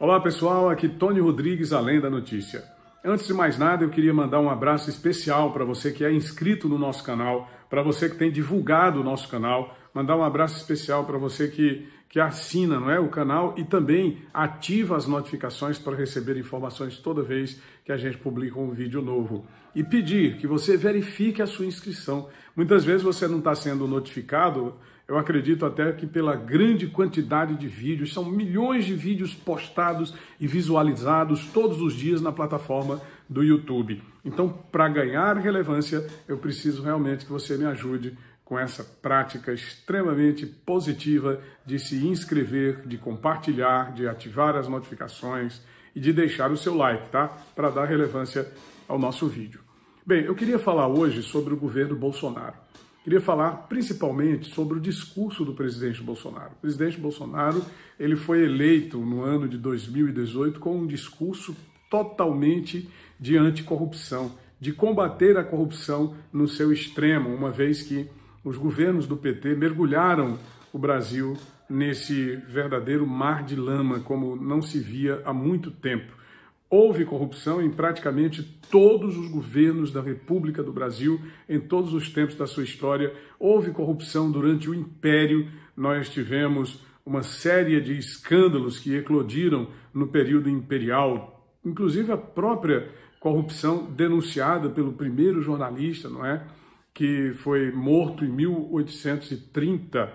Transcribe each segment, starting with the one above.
Olá pessoal, aqui Tony Rodrigues, além da notícia. Antes de mais nada, eu queria mandar um abraço especial para você que é inscrito no nosso canal, para você que tem divulgado o nosso canal, mandar um abraço especial para você que que assina não é, o canal e também ativa as notificações para receber informações toda vez que a gente publica um vídeo novo. E pedir que você verifique a sua inscrição. Muitas vezes você não está sendo notificado, eu acredito até que pela grande quantidade de vídeos, são milhões de vídeos postados e visualizados todos os dias na plataforma do YouTube. Então, para ganhar relevância, eu preciso realmente que você me ajude com essa prática extremamente positiva de se inscrever, de compartilhar, de ativar as notificações e de deixar o seu like, tá? Para dar relevância ao nosso vídeo. Bem, eu queria falar hoje sobre o governo Bolsonaro. Queria falar principalmente sobre o discurso do presidente Bolsonaro. O presidente Bolsonaro, ele foi eleito no ano de 2018 com um discurso totalmente de anticorrupção, de combater a corrupção no seu extremo, uma vez que os governos do PT mergulharam o Brasil nesse verdadeiro mar de lama, como não se via há muito tempo. Houve corrupção em praticamente todos os governos da República do Brasil, em todos os tempos da sua história. Houve corrupção durante o Império. Nós tivemos uma série de escândalos que eclodiram no período imperial, inclusive a própria corrupção denunciada pelo primeiro jornalista, não é? que foi morto em 1830,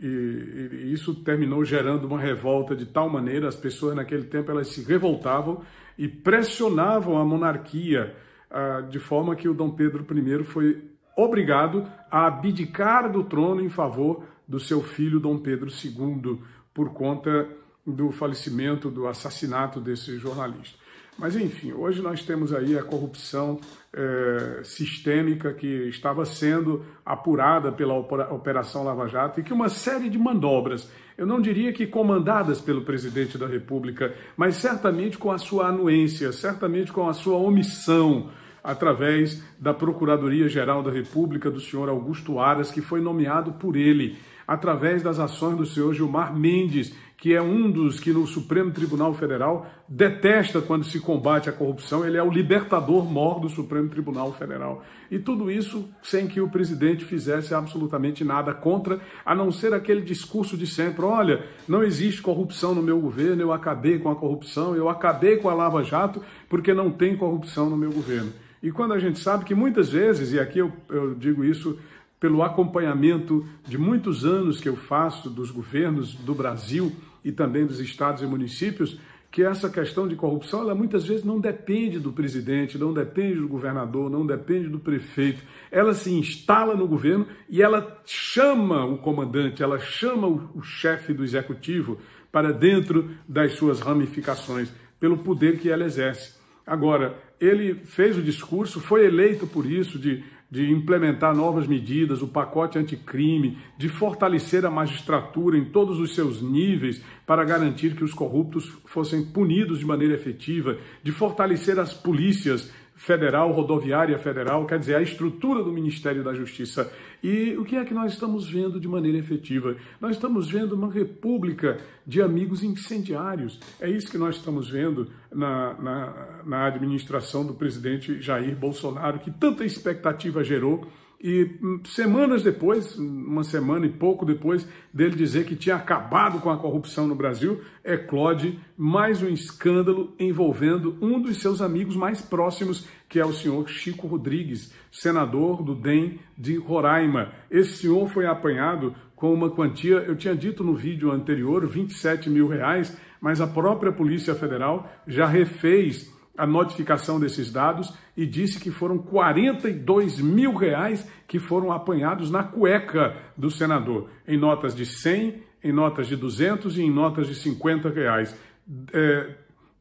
e, e isso terminou gerando uma revolta de tal maneira, as pessoas naquele tempo elas se revoltavam e pressionavam a monarquia, ah, de forma que o Dom Pedro I foi obrigado a abdicar do trono em favor do seu filho Dom Pedro II, por conta do falecimento, do assassinato desse jornalista. Mas enfim, hoje nós temos aí a corrupção é, sistêmica que estava sendo apurada pela Operação Lava Jato e que uma série de manobras, eu não diria que comandadas pelo presidente da República, mas certamente com a sua anuência, certamente com a sua omissão, através da Procuradoria-Geral da República do senhor Augusto Aras, que foi nomeado por ele, através das ações do senhor Gilmar Mendes, que é um dos que no Supremo Tribunal Federal detesta quando se combate a corrupção, ele é o libertador mor do Supremo Tribunal Federal. E tudo isso sem que o presidente fizesse absolutamente nada contra, a não ser aquele discurso de sempre: olha, não existe corrupção no meu governo, eu acabei com a corrupção, eu acabei com a Lava Jato, porque não tem corrupção no meu governo. E quando a gente sabe que muitas vezes, e aqui eu, eu digo isso pelo acompanhamento de muitos anos que eu faço dos governos do Brasil e também dos estados e municípios, que essa questão de corrupção, ela muitas vezes não depende do presidente, não depende do governador, não depende do prefeito. Ela se instala no governo e ela chama o comandante, ela chama o chefe do executivo para dentro das suas ramificações, pelo poder que ela exerce. Agora, ele fez o discurso, foi eleito por isso, de de implementar novas medidas, o pacote anticrime, de fortalecer a magistratura em todos os seus níveis para garantir que os corruptos fossem punidos de maneira efetiva, de fortalecer as polícias Federal, Rodoviária Federal, quer dizer, a estrutura do Ministério da Justiça. E o que é que nós estamos vendo de maneira efetiva? Nós estamos vendo uma república de amigos incendiários. É isso que nós estamos vendo na, na, na administração do presidente Jair Bolsonaro, que tanta expectativa gerou e hum, semanas depois, uma semana e pouco depois dele dizer que tinha acabado com a corrupção no Brasil, eclode é mais um escândalo envolvendo um dos seus amigos mais próximos, que é o senhor Chico Rodrigues, senador do DEM de Roraima. Esse senhor foi apanhado com uma quantia, eu tinha dito no vídeo anterior, 27 mil reais, mas a própria Polícia Federal já refez a notificação desses dados e disse que foram 42 mil reais que foram apanhados na cueca do senador, em notas de 100, em notas de 200 e em notas de 50 reais. É,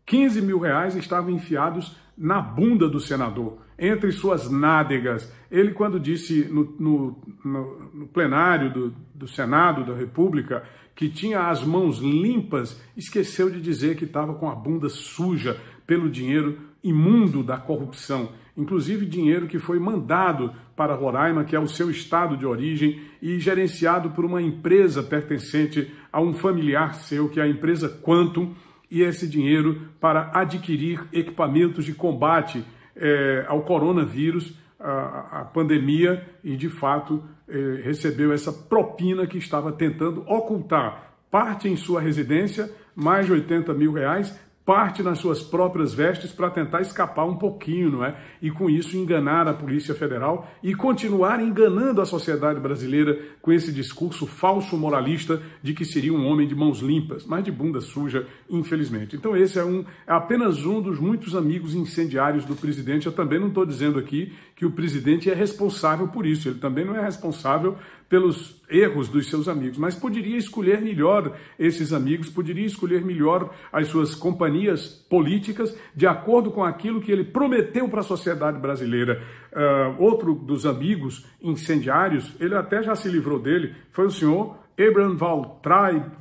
15 mil reais estavam enfiados na bunda do senador, entre suas nádegas. Ele, quando disse no, no, no, no plenário do, do Senado da República que tinha as mãos limpas, esqueceu de dizer que estava com a bunda suja, pelo dinheiro imundo da corrupção, inclusive dinheiro que foi mandado para Roraima, que é o seu estado de origem, e gerenciado por uma empresa pertencente a um familiar seu, que é a empresa Quantum, e esse dinheiro para adquirir equipamentos de combate é, ao coronavírus, a, pandemia, e de fato é, recebeu essa propina que estava tentando ocultar, parte em sua residência, mais de 80 mil reais, parte nas suas próprias vestes para tentar escapar um pouquinho, não é? E com isso enganar a Polícia Federal e continuar enganando a sociedade brasileira com esse discurso falso moralista de que seria um homem de mãos limpas, mas de bunda suja, infelizmente. Então esse é um é apenas um dos muitos amigos incendiários do presidente. Eu também não estou dizendo aqui que o presidente é responsável por isso. Ele também não é responsável pelos erros dos seus amigos, mas poderia escolher melhor esses amigos, poderia escolher melhor as suas companhias companhias políticas de acordo com aquilo que ele prometeu para a sociedade brasileira. Uh, outro dos amigos incendiários, ele até já se livrou dele, foi o senhor Abraham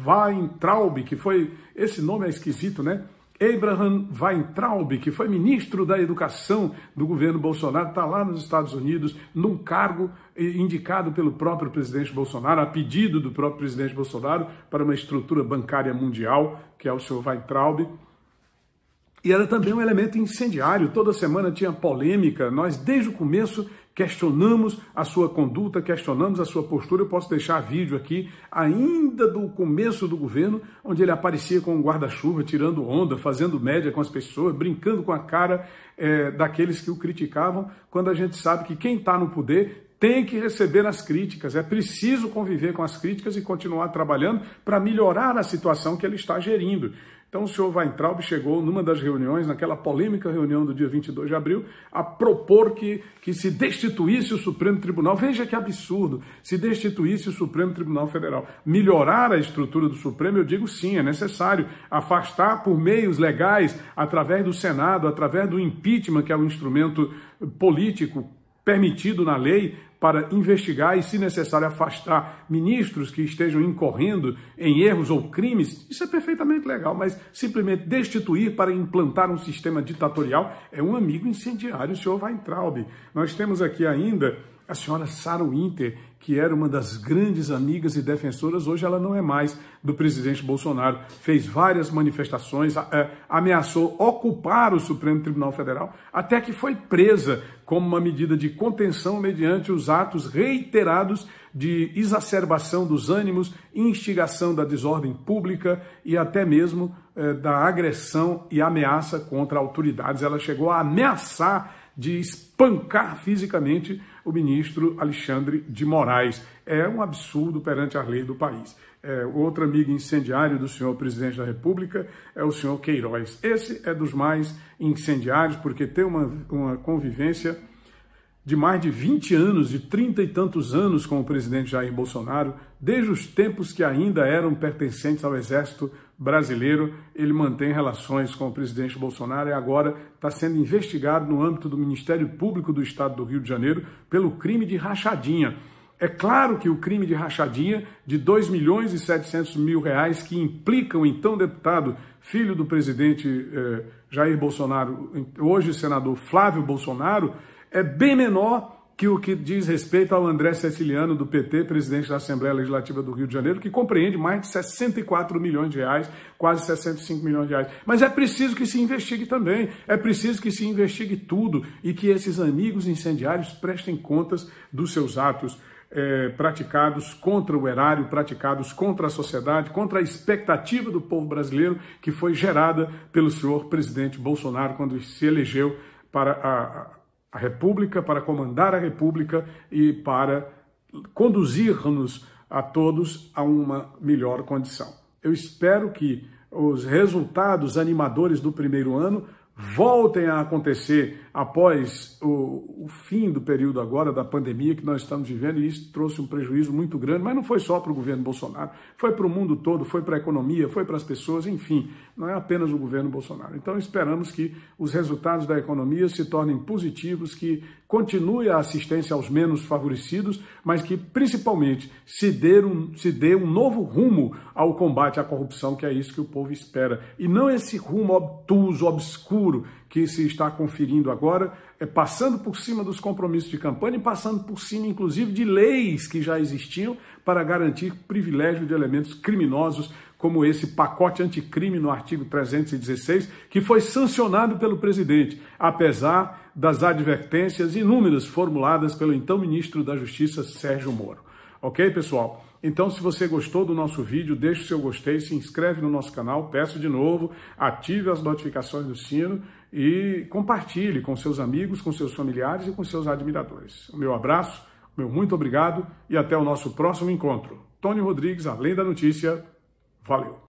Weintraub, que foi. Esse nome é esquisito, né? Abraham Weintraub, que foi ministro da Educação do governo Bolsonaro, está lá nos Estados Unidos, num cargo eh, indicado pelo próprio presidente Bolsonaro, a pedido do próprio presidente Bolsonaro, para uma estrutura bancária mundial, que é o senhor Weintraub. E era também um elemento incendiário. Toda semana tinha polêmica. Nós, desde o começo, questionamos a sua conduta, questionamos a sua postura. Eu posso deixar vídeo aqui, ainda do começo do governo, onde ele aparecia com um guarda-chuva, tirando onda, fazendo média com as pessoas, brincando com a cara é, daqueles que o criticavam, quando a gente sabe que quem está no poder tem que receber as críticas, é preciso conviver com as críticas e continuar trabalhando para melhorar a situação que ele está gerindo. Então o senhor Weintraub chegou numa das reuniões, naquela polêmica reunião do dia 22 de abril, a propor que, que se destituísse o Supremo Tribunal. Veja que absurdo, se destituísse o Supremo Tribunal Federal. Melhorar a estrutura do Supremo, eu digo sim, é necessário. Afastar por meios legais, através do Senado, através do impeachment, que é um instrumento político permitido na lei para investigar e, se necessário, afastar ministros que estejam incorrendo em erros ou crimes, isso é perfeitamente legal, mas simplesmente destituir para implantar um sistema ditatorial é um amigo incendiário, o senhor Weintraub. Nós temos aqui ainda a senhora Sarah Winter, que era uma das grandes amigas e defensoras, hoje ela não é mais do presidente Bolsonaro. Fez várias manifestações, é, ameaçou ocupar o Supremo Tribunal Federal, até que foi presa como uma medida de contenção mediante os atos reiterados de exacerbação dos ânimos, instigação da desordem pública e até mesmo é, da agressão e ameaça contra autoridades. Ela chegou a ameaçar de espancar fisicamente o ministro Alexandre de Moraes. É um absurdo perante a lei do país. É, outro amigo incendiário do senhor presidente da República é o senhor Queiroz. Esse é dos mais incendiários, porque tem uma, uma convivência de mais de 20 anos, de 30 e tantos anos com o presidente Jair Bolsonaro, desde os tempos que ainda eram pertencentes ao Exército Brasileiro, ele mantém relações com o presidente Bolsonaro e agora está sendo investigado no âmbito do Ministério Público do Estado do Rio de Janeiro pelo crime de rachadinha. É claro que o crime de rachadinha de 2 milhões e 700 mil reais que implicam o então deputado, filho do presidente eh, Jair Bolsonaro, hoje senador Flávio Bolsonaro, é bem menor que o que diz respeito ao André Ceciliano, do PT, presidente da Assembleia Legislativa do Rio de Janeiro, que compreende mais de 64 milhões de reais, quase 65 milhões de reais. Mas é preciso que se investigue também, é preciso que se investigue tudo e que esses amigos incendiários prestem contas dos seus atos. É, praticados contra o erário, praticados contra a sociedade, contra a expectativa do povo brasileiro que foi gerada pelo senhor presidente Bolsonaro quando se elegeu para a, a República, para comandar a República e para conduzir-nos a todos a uma melhor condição. Eu espero que os resultados animadores do primeiro ano voltem a acontecer após o, o, fim do período agora da pandemia que nós estamos vivendo, e isso trouxe um prejuízo muito grande, mas não foi só para o governo Bolsonaro, foi para o mundo todo, foi para a economia, foi para as pessoas, enfim, não é apenas o governo Bolsonaro. Então esperamos que os resultados da economia se tornem positivos, que continue a assistência aos menos favorecidos, mas que principalmente se dê um, se dê um novo rumo ao combate à corrupção, que é isso que o povo espera. E não esse rumo obtuso, obscuro que se está conferindo agora, é passando por cima dos compromissos de campanha e passando por cima, inclusive, de leis que já existiam para garantir privilégio de elementos criminosos como esse pacote anticrime no artigo 316, que foi sancionado pelo presidente, apesar das advertências inúmeras formuladas pelo então ministro da Justiça Sérgio Moro. Ok, pessoal? Então, se você gostou do nosso vídeo, deixe o seu gostei, se inscreve no nosso canal, peço de novo, ative as notificações do sino e compartilhe com seus amigos, com seus familiares e com seus admiradores. O meu abraço, meu muito obrigado e até o nosso próximo encontro. Tony Rodrigues, Além da Notícia, valeu!